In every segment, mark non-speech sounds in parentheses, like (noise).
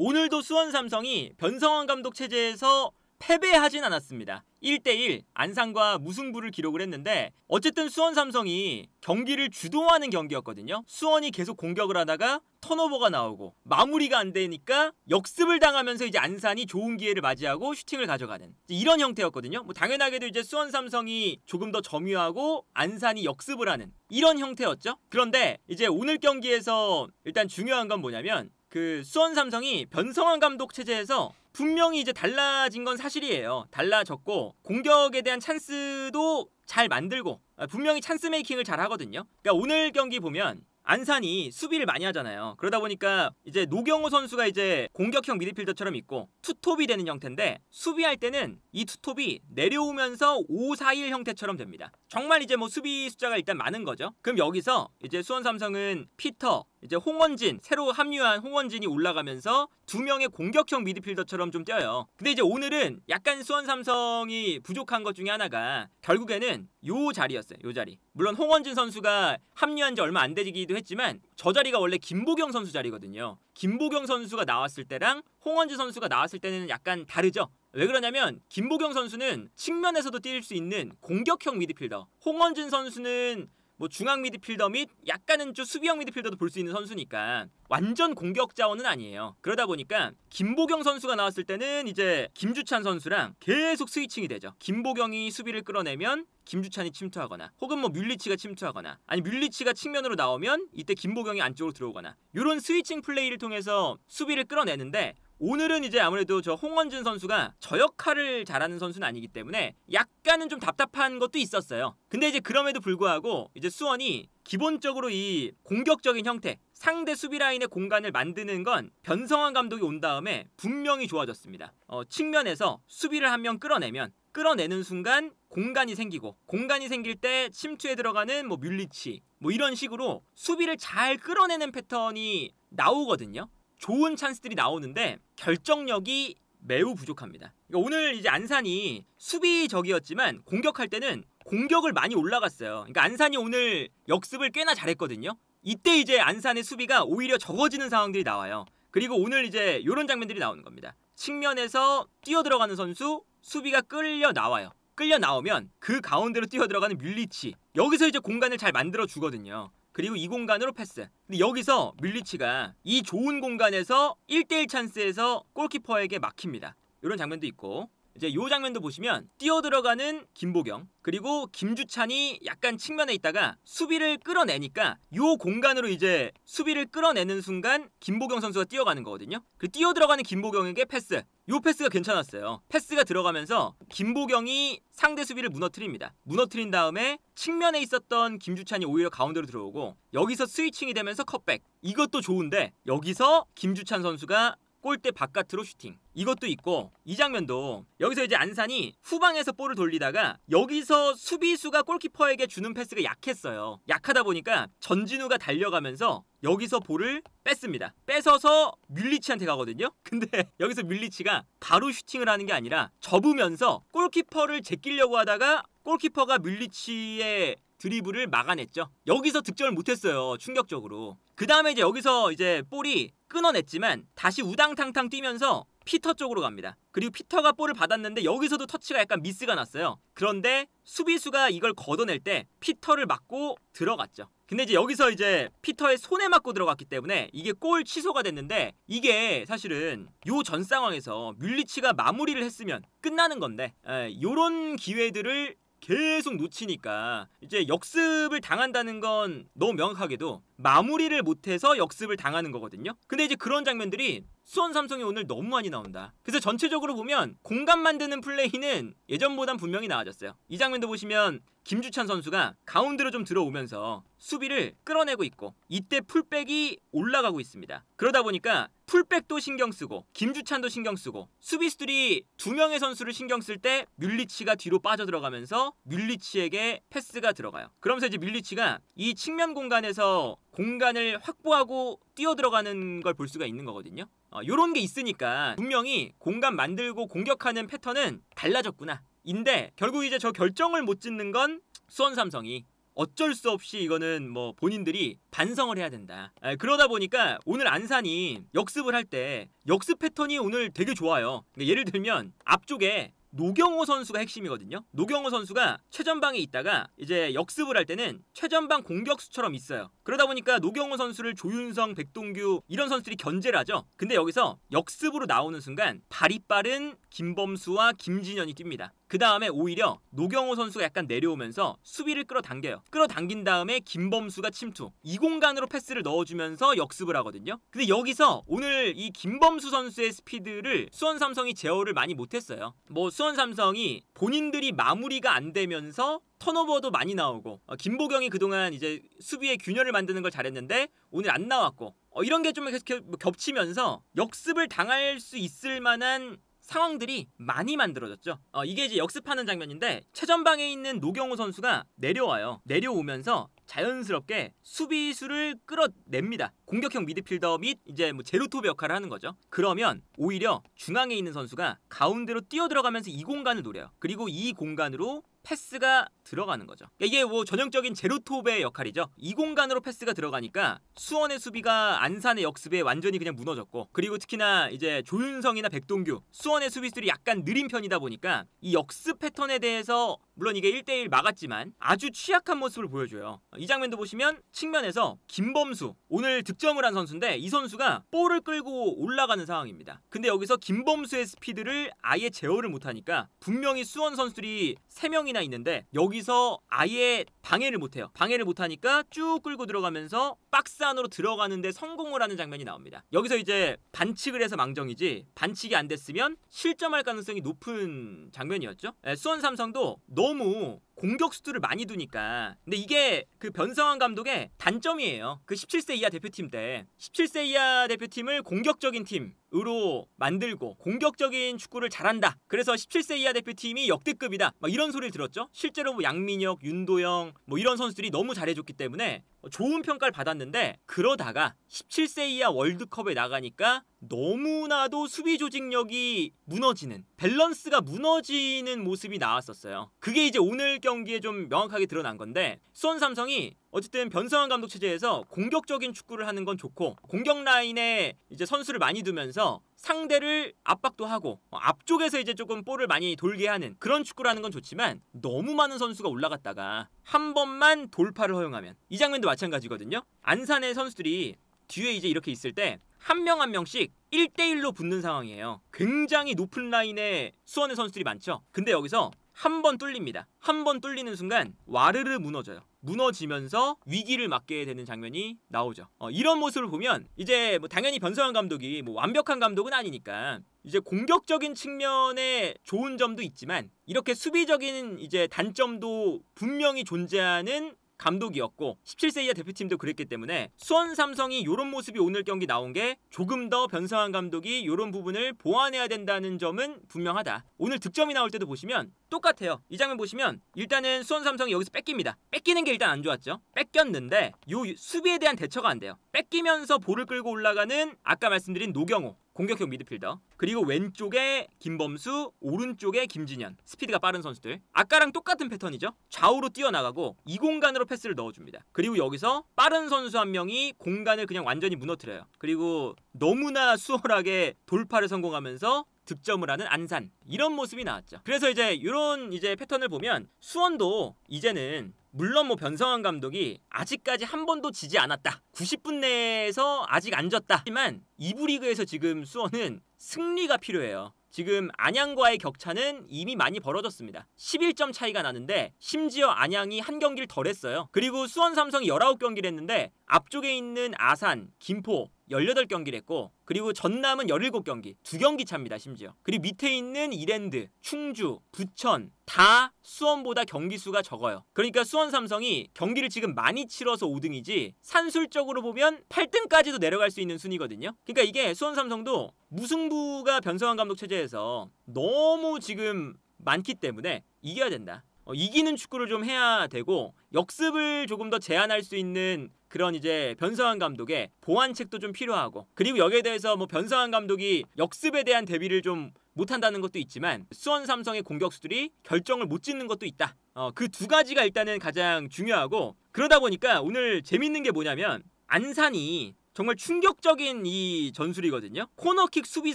오늘도 수원 삼성이 변성환 감독 체제에서 패배하진 않았습니다. 1대1 안산과 무승부를 기록을 했는데 어쨌든 수원 삼성이 경기를 주도하는 경기였거든요. 수원이 계속 공격을 하다가 턴오버가 나오고 마무리가 안 되니까 역습을 당하면서 이제 안산이 좋은 기회를 맞이하고 슈팅을 가져가는 이런 형태였거든요. 뭐 당연하게도 이제 수원 삼성이 조금 더 점유하고 안산이 역습을 하는 이런 형태였죠. 그런데 이제 오늘 경기에서 일단 중요한 건 뭐냐면 그 수원 삼성이 변성환 감독 체제에서 분명히 이제 달라진 건 사실이에요. 달라졌고 공격에 대한 찬스도 잘 만들고 아, 분명히 찬스 메이킹을 잘 하거든요. 그러니까 오늘 경기 보면 안산이 수비를 많이 하잖아요. 그러다 보니까 이제 노경호 선수가 이제 공격형 미드필더처럼 있고 투톱이 되는 형태인데 수비할 때는 이 투톱이 내려오면서 5-4-1 형태처럼 됩니다. 정말 이제 뭐 수비 숫자가 일단 많은 거죠. 그럼 여기서 이제 수원 삼성은 피터, 이제 홍원진 새로 합류한 홍원진이 올라가면서 두 명의 공격형 미드필더처럼 좀 뛰어요. 근데 이제 오늘은 약간 수원 삼성이 부족한 것 중에 하나가 결국에는 요 자리였어요. 요 자리. 물론 홍원진 선수가 합류한 지 얼마 안 되기도 했지만 저 자리가 원래 김보경 선수 자리거든요. 김보경 선수가 나왔을 때랑 홍원진 선수가 나왔을 때는 약간 다르죠. 왜 그러냐면 김보경 선수는 측면에서도 뛸 수 있는 공격형 미드필더. 홍원진 선수는 뭐 중앙 미드필더 및 약간은 좀 수비형 미드필더도 볼 수 있는 선수니까 완전 공격 자원은 아니에요. 그러다 보니까 김보경 선수가 나왔을 때는 이제 김주찬 선수랑 계속 스위칭이 되죠. 김보경이 수비를 끌어내면 김주찬이 침투하거나 혹은 뭐 뮬리치가 침투하거나 아니 뮬리치가 측면으로 나오면 이때 김보경이 안쪽으로 들어오거나 이런 스위칭 플레이를 통해서 수비를 끌어내는데 오늘은 이제 아무래도 저 홍원준 선수가 저 역할을 잘하는 선수는 아니기 때문에 약간은 좀 답답한 것도 있었어요. 근데 이제 그럼에도 불구하고 이제 수원이 기본적으로 이 공격적인 형태, 상대 수비 라인의 공간을 만드는 건 변성환 감독이 온 다음에 분명히 좋아졌습니다. 어, 측면에서 수비를 한 명 끌어내면 끌어내는 순간 공간이 생기고 공간이 생길 때 침투에 들어가는 뭐 뮬리치 뭐 이런 식으로 수비를 잘 끌어내는 패턴이 나오거든요. 좋은 찬스들이 나오는데 결정력이 매우 부족합니다. 그러니까 오늘 이제 안산이 수비적이었지만 공격할 때는 공격을 많이 올라갔어요. 그러니까 안산이 오늘 역습을 꽤나 잘했거든요. 이때 이제 안산의 수비가 오히려 적어지는 상황들이 나와요. 그리고 오늘 이제 이런 장면들이 나오는 겁니다. 측면에서 뛰어 들어가는 선수 수비가 끌려 나와요. 끌려 나오면 그 가운데로 뛰어 들어가는 뮬리치 여기서 이제 공간을 잘 만들어 주거든요. 그리고 이 공간으로 패스. 근데 여기서 밀리치가 이 좋은 공간에서 1대1 찬스에서 골키퍼에게 막힙니다. 이런 장면도 있고 이제 요 장면도 보시면 뛰어 들어가는 김보경 그리고 김주찬이 약간 측면에 있다가 수비를 끌어내니까 요 공간으로 이제 수비를 끌어내는 순간 김보경 선수가 뛰어가는 거거든요. 그 뛰어 들어가는 김보경에게 패스. 요 패스가 괜찮았어요. 패스가 들어가면서 김보경이 상대 수비를 무너뜨립니다. 무너뜨린 다음에 측면에 있었던 김주찬이 오히려 가운데로 들어오고 여기서 스위칭이 되면서 컷백. 이것도 좋은데 여기서 김주찬 선수가 골대 바깥으로 슈팅 이것도 있고 이 장면도 여기서 이제 안산이 후방에서 볼을 돌리다가 여기서 수비수가 골키퍼에게 주는 패스가 약했어요 약하다 보니까 전진우가 달려가면서 여기서 볼을 뺐습니다 뺏어서 밀리치한테 가거든요 (laughs) 근데 여기서 밀리치가 바로 슈팅을 하는 게 아니라 접으면서 골키퍼를 제끼려고 하다가 골키퍼가 밀리치의 드리블을 막아냈죠. 여기서 득점을 못했어요. 충격적으로. 그 다음에 이제 여기서 이제 볼이 끊어냈지만 다시 우당탕탕 뛰면서 피터 쪽으로 갑니다. 그리고 피터가 볼을 받았는데 여기서도 터치가 약간 미스가 났어요. 그런데 수비수가 이걸 걷어낼 때 피터를 맞고 들어갔죠. 근데 이제 여기서 이제 피터의 손에 맞고 들어갔기 때문에 이게 골 취소가 됐는데 이게 사실은 요 전 상황에서 뮬리치가 마무리를 했으면 끝나는 건데 에, 예, 요런 기회들을 계속 놓치니까 이제 역습을 당한다는 건 너무 명확하게도 마무리를 못해서 역습을 당하는 거거든요. 근데 이제 그런 장면들이 수원 삼성이 오늘 너무 많이 나온다. 그래서 전체적으로 보면 공간 만드는 플레이는 예전보단 분명히 나아졌어요. 이 장면도 보시면 김주찬 선수가 가운데로 좀 들어오면서 수비를 끌어내고 있고 이때 풀백이 올라가고 있습니다. 그러다 보니까 풀백도 신경 쓰고 김주찬도 신경 쓰고 수비수들이 두 명의 선수를 신경 쓸때 뮬리치가 뒤로 빠져 들어가면서 뮬리치에게 패스가 들어가요. 그러면서 이제 뮬리치가 이 측면 공간에서 공간을 확보하고 뛰어 들어가는 걸 볼 수가 있는 거거든요. 이 어, 요런 게 있으니까 분명히 공간 만들고 공격하는 패턴은 달라졌구나 인데 결국 이제 저 결정을 못 짓는 건 수원 삼성이 어쩔 수 없이 이거는 뭐 본인들이 반성을 해야 된다. 아, 그러다 보니까 오늘 안산이 역습을 할 때 역습 패턴이 오늘 되게 좋아요. 그러 예를 들면 앞쪽에 노경호 선수가 핵심이거든요. 노경호 선수가 최전방에 있다가 이제 역습을 할 때는 최전방 공격수처럼 있어요. 그러다 보니까 노경호 선수를 조윤성, 백동규 이런 선수들이 견제를 하죠. 근데 여기서 역습으로 나오는 순간 발이 빠른 김범수와 김진현이 뜁니다. 그 다음에 오히려 노경호 선수가 약간 내려오면서 수비를 끌어당겨요. 끌어당긴 다음에 김범수가 침투. 이 공간으로 패스를 넣어주면서 역습을 하거든요. 근데 여기서 오늘 이 김범수 선수의 스피드를 수원 삼성이 제어를 많이 못했어요. 뭐 수원 삼성이 본인들이 마무리가 안 되면서 턴오버도 많이 나오고 어, 김보경이 그동안 이제 수비의 균열을 만드는 걸 잘했는데 오늘 안 나왔고 어, 이런 게 좀 계속 뭐 겹치면서 역습을 당할 수 있을 만한 상황들이 많이 만들어졌죠. 어, 이게 이제 역습하는 장면인데 최전방에 있는 노경호 선수가 내려와요. 내려오면서 자연스럽게 수비수를 끌어냅니다. 공격형 미드필더 및 이제 뭐 제로톱 역할을 하는 거죠. 그러면 오히려 중앙에 있는 선수가 가운데로 뛰어들어가면서 이 공간을 노려요. 그리고 이 공간으로 패스가 들어가는 거죠. 그러니까 이게 뭐 전형적인 제로톱의 역할이죠. 이 공간으로 패스가 들어가니까 수원의 수비가 안산의 역습에 완전히 그냥 무너졌고 그리고 특히나 이제 조윤성이나 백동규 수원의 수비수들이 약간 느린 편이다 보니까 이 역습 패턴에 대해서 물론 이게 1대1 막았지만 아주 취약한 모습을 보여줘요. 이 장면도 보시면 측면에서 김범수 오늘 득점을 한 선수인데 이 선수가 볼을 끌고 올라가는 상황입니다. 근데 여기서 김범수의 스피드를 아예 제어를 못하니까 분명히 수원 선수들이 3명이나 있는데 여기서 아예 방해를 못해요. 방해를 못하니까 쭉 끌고 들어가면서 박스 안으로 들어가는데 성공을 하는 장면이 나옵니다. 여기서 이제 반칙을 해서 망정이지 반칙이 안 됐으면 실점할 가능성이 높은 장면이었죠. 예, 수원 삼성도 너너무 공격수들을 많이 두니까 근데 이게 그 변성환 감독의 단점이에요 그 17세 이하 대표팀 때 17세 이하 대표팀을 공격적인 팀으로 만들고 공격적인 축구를 잘한다 그래서 17세 이하 대표팀이 역대급이다 막 이런 소리를 들었죠 실제로 뭐 양민혁, 윤도영 뭐 이런 선수들이 너무 잘해줬기 때문에 좋은 평가를 받았는데 그러다가 17세 이하 월드컵에 나가니까 너무나도 수비 조직력이 무너지는 밸런스가 무너지는 모습이 나왔었어요 그게 이제 오늘 경기에 좀 명확하게 드러난 건데 수원 삼성이 어쨌든 변성환 감독 체제에서 공격적인 축구를 하는 건 좋고 공격 라인에 이제 선수를 많이 두면서 상대를 압박도 하고 어, 앞쪽에서 이제 조금 볼을 많이 돌게 하는 그런 축구를 하는 건 좋지만 너무 많은 선수가 올라갔다가 한 번만 돌파를 허용하면 이 장면도 마찬가지거든요. 안산의 선수들이 뒤에 이제 이렇게 있을 때 한 명한 한 명씩 1대1로 붙는 상황이에요. 굉장히 높은 라인에 수원의 선수들이 많죠. 근데 여기서 한번 뚫립니다. 한 번 뚫리는 순간 와르르 무너져요. 무너지면서 위기를 맞게 되는 장면이 나오죠. 어, 이런 모습을 보면 이제 뭐 당연히 변성환 감독이 뭐 완벽한 감독은 아니니까 이제 공격적인 측면에 좋은 점도 있지만 이렇게 수비적인 이제 단점도 분명히 존재하는 감독이었고 17세 이하 대표팀도 그랬기 때문에 수원 삼성이 이런 모습이 오늘 경기 나온 게 조금 더변성한 감독이 이런 부분을 보완해야 된다는 점은 분명하다. 오늘 득점이 나올 때도 보시면 똑같아요. 이 장면 보시면 일단은 수원 삼성이 여기서 뺏깁니다. 뺏기는 게 일단 안 좋았죠. 뺏겼는데 요 수비에 대한 대처가 안 돼요. 뺏기면서 볼을 끌고 올라가는 아까 말씀드린 노경호 공격형 미드필더 그리고 왼쪽에 김범수 오른쪽에 김진현 스피드가 빠른 선수들 아까랑 똑같은 패턴이죠 좌우로 뛰어나가고 이 공간으로 패스를 넣어줍니다 그리고 여기서 빠른 선수 한 명이 공간을 그냥 완전히 무너뜨려요 그리고 너무나 수월하게 돌파를 성공하면서 득점을 하는 안산 이런 모습이 나왔죠 그래서 이제 이런 이제 패턴을 보면 수원도 이제는 물론 뭐 변성환 감독이 아직까지 한 번도 지지 않았다. 90분 내에서 아직 안 졌다. 하지만 2부 리그에서 지금 수원은 승리가 필요해요. 지금 안양과의 격차는 이미 많이 벌어졌습니다. 11점 차이가 나는데 심지어 안양이 한 경기를 덜 했어요. 그리고 수원 삼성이 19경기를 했는데 앞쪽에 있는 아산, 김포, 18경기를 했고 그리고 전남은 17경기 두경기 차입니다 심지어 그리고 밑에 있는 이랜드, 충주, 부천 다 수원보다 경기 수가 적어요 그러니까 수원 삼성이 경기를 지금 많이 치러서 5등이지 산술적으로 보면 8등까지도 내려갈 수 있는 순위거든요 그러니까 이게 수원 삼성도 무승부가 변성환 감독 체제에서 너무 지금 많기 때문에 이겨야 된다 어, 이기는 축구를 좀 해야 되고 역습을 조금 더 제한할 수 있는 그런 이제 변성환 감독의 보완책도 좀 필요하고 그리고 여기에 대해서 뭐 변성환 감독이 역습에 대한 대비를 좀 못한다는 것도 있지만 수원 삼성의 공격수들이 결정을 못 짓는 것도 있다. 어, 그 두 가지가 일단은 가장 중요하고 그러다 보니까 오늘 재밌는 게 뭐냐면 안산이 정말 충격적인 이 전술이거든요. 코너킥 수비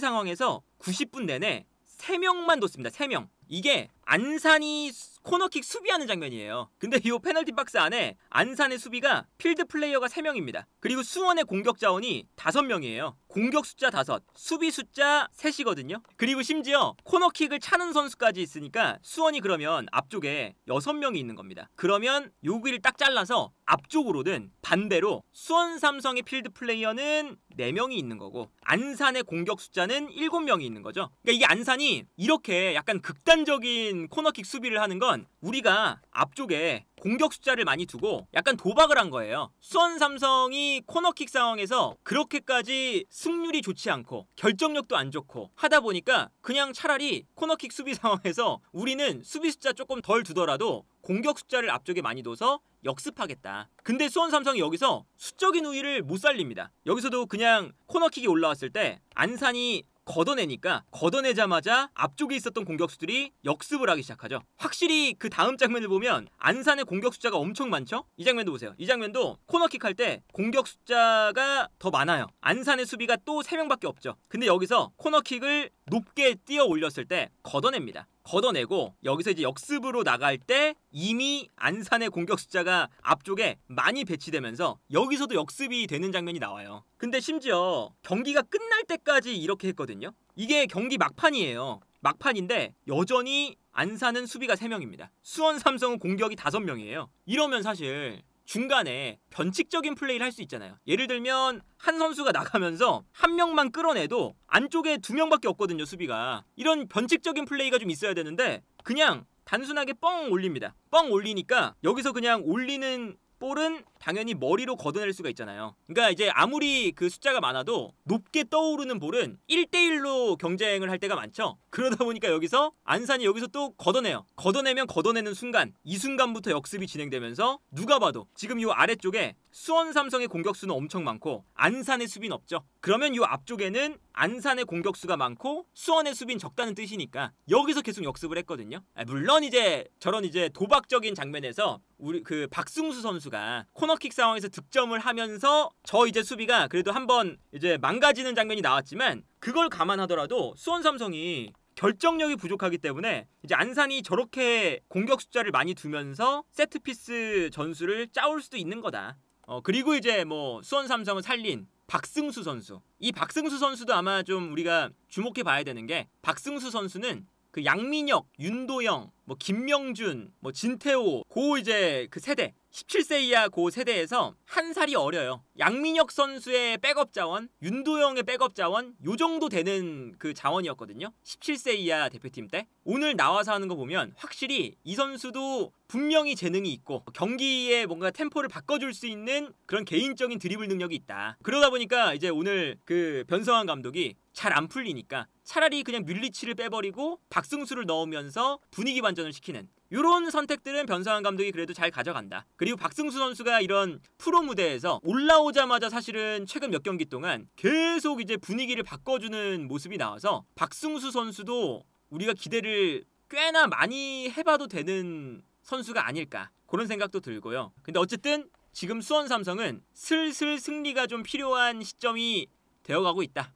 상황에서 90분 내내 3명만 뒀습니다. 3명. 이게 안산이 코너킥 수비하는 장면이에요. 근데 이 페널티 박스 안에 안산의 수비가 필드 플레이어가 3명입니다. 그리고 수원의 공격 자원이 5명이에요. 공격 숫자 5, 수비 숫자 3이거든요. 그리고 심지어 코너킥을 차는 선수까지 있으니까 수원이 그러면 앞쪽에 6명이 있는 겁니다. 그러면 요기를 딱 잘라서 앞쪽으로든 반대로 수원 삼성의 필드 플레이어는 4명이 있는 거고 안산의 공격 숫자는 7명이 있는 거죠. 그러니까 이게 안산이 이렇게 약간 극단 극단적인 코너킥 수비를 하는 건 우리가 앞쪽에 공격 숫자를 많이 두고 약간 도박을 한 거예요. 수원 삼성이 코너킥 상황에서 그렇게까지 승률이 좋지 않고 결정력도 안 좋고 하다 보니까 그냥 차라리 코너킥 수비 (laughs) 상황에서 우리는 수비 숫자 조금 덜 두더라도 공격 숫자를 앞쪽에 많이 둬서 역습하겠다. 근데 수원 삼성이 여기서 수적인 우위를 못 살립니다. 여기서도 그냥 코너킥이 올라왔을 때 안산이 걷어내니까 걷어내자마자 앞쪽에 있었던 공격수들이 역습을 하기 시작하죠. 확실히 그 다음 장면을 보면 안산의 공격 숫자가 엄청 많죠? 이 장면도 보세요. 이 장면도 코너킥 할 때 공격 숫자가 더 많아요. 안산의 수비가 또 3명밖에 없죠. 근데 여기서 코너킥을 높게 뛰어 올렸을 때 걷어냅니다. 걷어내고 여기서 이제 역습으로 나갈 때 이미 안산의 공격 숫자가 앞쪽에 많이 배치되면서 여기서도 역습이 되는 장면이 나와요. 근데 심지어 경기가 끝날 때까지 이렇게 했거든요. 이게 경기 막판이에요. 막판인데 여전히 안산은 수비가 3명입니다. 수원 삼성은 공격이 5명이에요. 이러면 사실 중간에 변칙적인 플레이를 할 수 있잖아요. 예를 들면 한 선수가 나가면서 한 명만 끌어내도 안쪽에 두 명밖에 없거든요, 수비가. 이런 변칙적인 플레이가 좀 있어야 되는데 그냥 단순하게 뻥 올립니다. 뻥 올리니까 여기서 그냥 올리는 볼은 당연히 머리로 걷어낼 수가 있잖아요. 그러니까 이제 아무리 그 숫자가 많아도 높게 떠오르는 볼은 1대1로 경쟁을 할 때가 많죠. 그러다 보니까 여기서 안산이 여기서 또 걷어내요. 걷어내면 걷어내는 순간 이 순간부터 역습이 진행되면서 누가 봐도 지금 이 아래쪽에 수원 삼성의 공격수는 엄청 많고 안산의 수비는 없죠. 그러면 이 앞쪽에는 안산의 공격수가 많고 수원의 수비는 적다는 뜻이니까 여기서 계속 역습을 했거든요. 아, 물론 이제 저런 이제 도박적인 장면에서 우리 그 박승수 선수가 코너 코너킥 상황에서 득점을 하면서 저 이제 수비가 그래도 한번 이제 망가지는 장면이 나왔지만 그걸 감안하더라도 수원 삼성이 결정력이 부족하기 때문에 이제 안산이 저렇게 공격 숫자를 많이 두면서 세트피스 전술을 짜올 수도 있는 거다. 어 그리고 이제 뭐 수원 삼성을 살린 박승수 선수. 이 박승수 선수도 아마 좀 우리가 주목해 봐야 되는 게 박승수 선수는 그 양민혁, 윤도영, 뭐 김명준, 뭐 진태호 고 이제 그 세대 17세 이하 고 세대에서 한 살이 어려요. 양민혁 선수의 백업 자원, 윤도영의 백업 자원 요 정도 되는 그 자원이었거든요. 17세 이하 대표팀 때 오늘 나와서 하는 거 보면 확실히 이 선수도 분명히 재능이 있고 경기에 뭔가 템포를 바꿔줄 수 있는 그런 개인적인 드리블 능력이 있다. 그러다 보니까 이제 오늘 그 변성환 감독이 잘 안 풀리니까 차라리 그냥 뮬리치를 빼버리고 박승수를 넣으면서 분위기 반전을 시키는 이런 선택들은 변상환 감독이 그래도 잘 가져간다. 그리고 박승수 선수가 이런 프로 무대에서 올라오자마자 사실은 최근 몇 경기 동안 계속 이제 분위기를 바꿔주는 모습이 나와서 박승수 선수도 우리가 기대를 꽤나 많이 해봐도 되는 선수가 아닐까 그런 생각도 들고요. 근데 어쨌든 지금 수원 삼성은 슬슬 승리가 좀 필요한 시점이 되어가고 있다.